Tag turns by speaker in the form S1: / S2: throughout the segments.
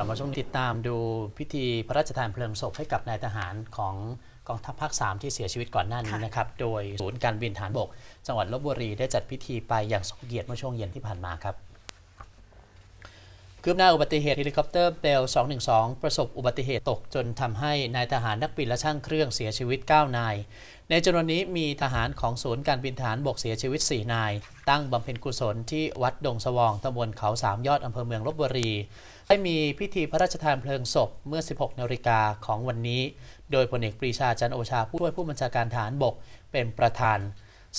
S1: ลับมาช่วงติดตามดูพิธีพระราชทานเพลิงศพให้กับนายทหารของกองทัพภาค3ที่เสียชีวิตก่อนหน้านี้นะครับ โดยศูนย์การบินฐานบกจังหวัดลบบุรีได้จัดพิธีไปอย่างสมเกียรติเมื่อช่วงเย็นที่ผ่านมาครับ คืบหน้าอุบัติเหตุเฮลิคอปเตอร์เบล212 ประสบอุบัติเหตุตกจนทำให้นายทหารนักบินและช่างเครื่องเสียชีวิต9นาย ในจำนวนนี้มีทหารของศูนย์การบินฐานบกเสียชีวิต 4 นาย ตั้งบำเพ็ญกุศลที่วัดดงสว่างตำบลเขาสามยอดอำเภอเมืองลบบุรีได้มีพิธีพระราชทานเพลิงศพเมื่อ 16นาฬิกาของวันนี้ โดยพลเอกปรีชาจันโอชาผู้ช่วยผู้บัญชาการฐานบกเป็นประธาน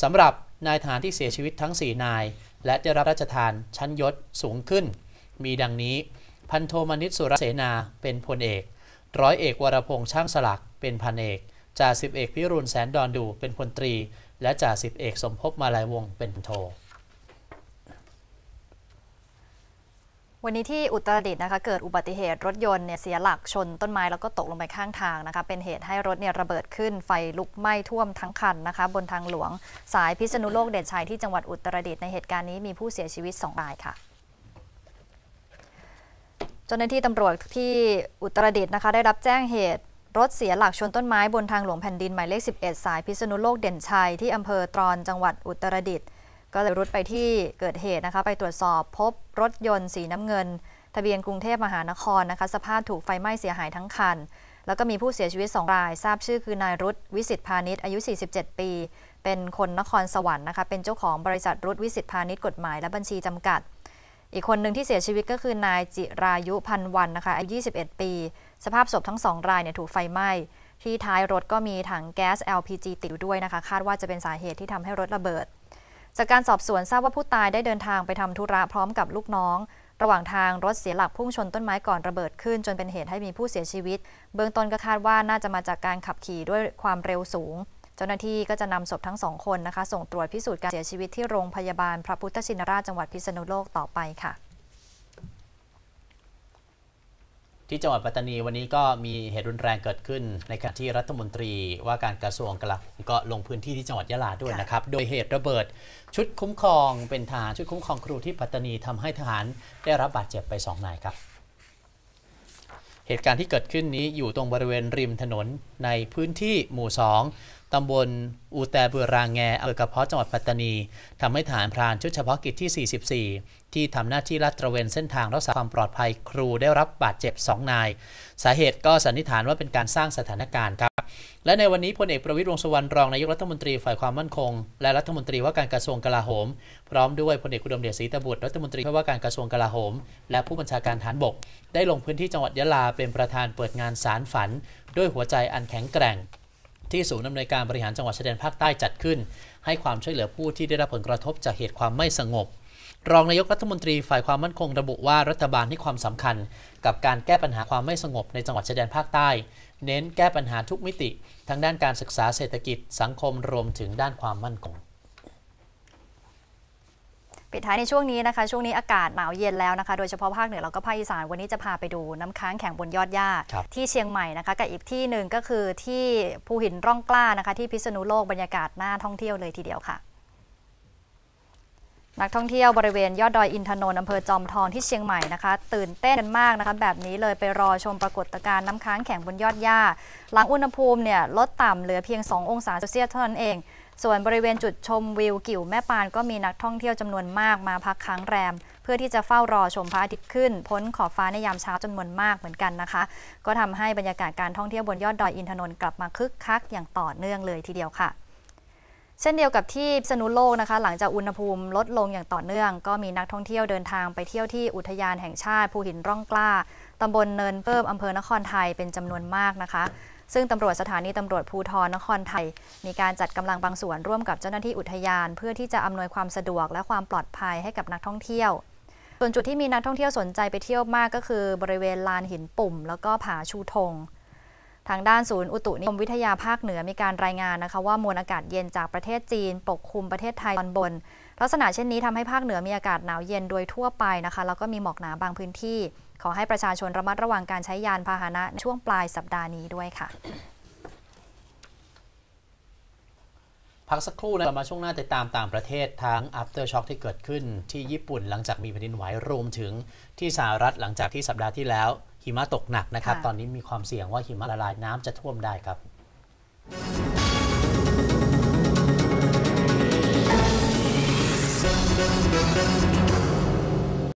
S1: สำหรับนายฐานที่เสียชีวิตทั้ง 4 นายและได้รับราชทานชั้นยศสูงขึ้น มีดังนี้พันโทมนิตสุรเสนาเป็นพลเอก ร้อยเอกวรพงษ์ช่างสลักเป็นพันเอก จ่าสิบเอก พิรุณแสนดอนดูเป็นพลตรี และจ่าสิบเอกสมภพมาลายวง เป็นโท
S2: วันนี้ที่อุตรดิตถ์นะคะเกิดอุบัติเหตุรถยนต์เนี่ยเสียหลักชนต้นไม้แล้วก็ตกลงไปข้างทางนะคะเป็นเหตุให้รถเนี่ยระเบิดขึ้นไฟลุกไหม้ท่วมทั้งคันนะคะบนทางหลวงสายพิษณุโลกเด่นชัยที่จังหวัดอุตรดิตถ์ในเหตุการณ์นี้มีผู้เสียชีวิต2รายค่ะ จนในที่ตำรวจที่อุตรดิตถ์นะคะได้รับแจ้งเหตุรถเสียหลักชนต้นไม้บนทางหลวงแผ่นดินหมายเลข11 สายพิษณุโลกเด่นชัยที่อำเภอตรอนจังหวัดอุตรดิตถ์ก็เลยรุดไปที่เกิดเหตุนะคะ ไปตรวจสอบพบรถยนต์สีน้ำเงิน ทะเบียนกรุงเทพมหานครนะคะ สภาพถูกไฟไหม้เสียหายทั้งคัน แล้วก็มีผู้เสียชีวิต 2 รายทราบชื่อคือนายรุดวิสิตพาณิชย์อายุ 47 ปี เป็นคนนครสวรรค์นะคะ เป็นเจ้าของบริษัทรุดวิสิตพาณิชย์กฎหมายและบัญชีจำกัด อีกคนหนึ่งที่เสียชีวิตก็คือนายจิรายุพันวันนะคะอายุ21 ปี สภาพศพทั้งสองรายเนี่ยถูกไฟไหม้ที่ท้ายรถก็มีถังแก๊ส LPG ติดอยู่ด้วยนะคะ คาดว่าจะเป็นสาเหตุที่ทำให้รถระเบิดจากการสอบสวนทราบว่าผู้ตายได้เดินทางไปทำธุระพร้อมกับลูกน้อง ระหว่างทางรถเสียหลักพุ่งชนต้นไม้ก่อนระเบิดขึ้นจนเป็นเหตุให้มีผู้เสียชีวิต เบื้องต้นก็คาดว่าน่าจะมาจากการขับขี่ด้วยความเร็วสูง เจ้าหน้าที่ก็จะนำศพทั้งสองคนนะคะส่งตรวจพิสูจน์การเสียชีวิตที่โรงพยาบาลพระพุทธชินราชจังหวัดพิษณุโลกต่อไปค่ะ
S1: ที่จังหวัดปัตตานีวันนี้ก็มีเหตุรุนแรงเกิดขึ้นในขณะที่รัฐมนตรีว่าการกระทรวงกลาโหมก็ลงพื้นที่ที่จังหวัดยะลาด้วยนะครับ โดยเหตุระเบิดชุดคุ้มครองเป็นทหารชุดคุ้มครองครูที่ปัตตานีทำให้ทหารได้รับบาดเจ็บไป 2นายครับ เหตุการณ์ที่เกิดขึ้นนี้อยู่ตรงบริเวณริมถนนในพื้นที่หมู่ 2ตำบลอูแตบุรางแงอำเภอกระเพาะจังหวัดปัตตานีทำให้ฐานพรานชุดเฉพาะกิจที่ 44 ที่ทำหน้าที่ลาดตระเวนเส้นทางรักษาความปลอดภัยครูได้รับบาดเจ็บ 2 นาย สาเหตุก็สันนิษฐานว่าเป็นการสร้างสถานการณ์ครับ และในวันนี้พลเอกประวิตรวงสุวรรณรองนายกรัฐมนตรีฝ่ายความมั่นคง และรัฐมนตรีว่าการกระทรวงกลาโหม พร้อมด้วยพลเอกอุดมเดชศรีตบุตร รัฐมนตรีว่าการกระทรวงกลาโหม และผู้บัญชาการฐานบก ได้ลงพื้นที่จังหวัดยะลา เป็นประธานเปิดงานสารฝัน ด้วยหัวใจอันแข็งแกร่งที่ศูนย์อำนวยการบริหารจังหวัดชายแดนภาคใต้จัดขึ้น ให้ความช่วยเหลือผู้ที่ได้รับผลกระทบจากเหตุความไม่สงบ รองนายกรัฐมนตรีฝ่ายความมั่นคงระบุว่ารัฐบาลให้ความสำคัญ กับการแก้ปัญหาความไม่สงบ ในจังหวัด ชายแดนภาคใต้ เน้นแก้ปัญหาทุกมิติ ทั้งด้านการศึกษาเศรษฐกิจสังคมรวมถึงด้านความมั่นคง
S2: ปิดท้ายในช่วงนี้นะคะ ช่วงนี้อากาศหนาวเย็นแล้วนะคะ โดยเฉพาะภาคเหนือแล้วก็ภาคอีสานวันนี้จะพาไปดูน้ำค้างแข็งบนยอดหญ้า ที่เชียงใหม่นะคะ กับอีกที่หนึ่งก็คือที่ภูหินร่องกล้านะคะ ที่พิษณุโลกบรรยากาศน่าท่องเที่ยวเลยทีเดียวค่ะนักท่องเที่ยวบริเวณยอดดอยอินทนนท์อำเภอจอมทองที่เชียงใหม่นะคะตื่นเต้นกันมากนะคะแบบนี้เลยไปรอชมปรากฏการณ์น้ำค้างแข็งบนยอดหญ้า หลังอุณหภูมิเนี่ยลดต่ำเหลือเพียง 2 องศาเซลเซียสเท่านั้นเอง ส่วนบริเวณจุดชมวิวกิ่วแม่ปานก็มีนักท่องเที่ยวจำนวนมาก มาพักค้างแรม เพื่อที่จะเฝ้ารอชมพระอาทิตย์ขึ้นพ้นขอบฟ้าในยามเช้าจานวนมากเหมือนกันนะคะก็ทำให้บรรยากาศการท่องเที่ยวบนยอดดอยอินทนนท์กลับมาคึกคักอย่างต่อเนื่องเลยทีเดียวค่ะเช่นเดียวกับที่สนุโลกนะคะ หลังจากอุณหภูมิลดลงอย่างต่อเนื่อง ก็มีนักท่องเที่ยวเดินทางไปเที่ยวที่อุทยานแห่งชาติภูหินร่องกล้า ตำบลเนินเพิ่มอำเภอนครไทยเป็นจำนวนมากนะคะ ซึ่งตำรวจสถานีตำรวจภูทรนครไทย มีการจัดกำลังบางส่วนร่วมกับเจ้าหน้าที่อุทยาน เพื่อที่จะอำนวยความสะดวกและความปลอดภัยให้กับนักท่องเที่ยว ส่วนจุดที่มีนักท่องเที่ยวสนใจไปเที่ยวมากก็คือบริเวณลานหินปุ่ม แล้วก็ผาชูธงทางด้านศูนย์อุตุนิยมวิทยาภาคเหนือ มีการรายงานนะคะ ว่า มวลอากาศเย็นจากประเทศจีน ปกคลุมประเทศไทยตอนบน ลักษณะเช่นนี้ทำให้ภาคเหนือมีอากาศหนาวเย็นโดยทั่วไปนะคะแล้วก็มีหมอกหนาบางพื้นที่ ขอให้ประชาชนระมัดระวังการใช้ยานพาหนะช่วงปลายสัปดาห์นี้ด้วยค่ะ
S1: พักสักครู่นะมาช่วงหน้าติดตามต่างประเทศทั้ง after shock ที่เกิดขึ้นที่ญี่ปุ่นหลังจากมีแผ่นดินไหวรวมถึงที่สหรัฐหลังจากที่สัปดาห์ที่แล้ว หิมะตกหนักนะครับ ตอนนี้มีความเสี่ยงว่าหิมะละลายน้ำจะท่วมได้ครับ Thank you.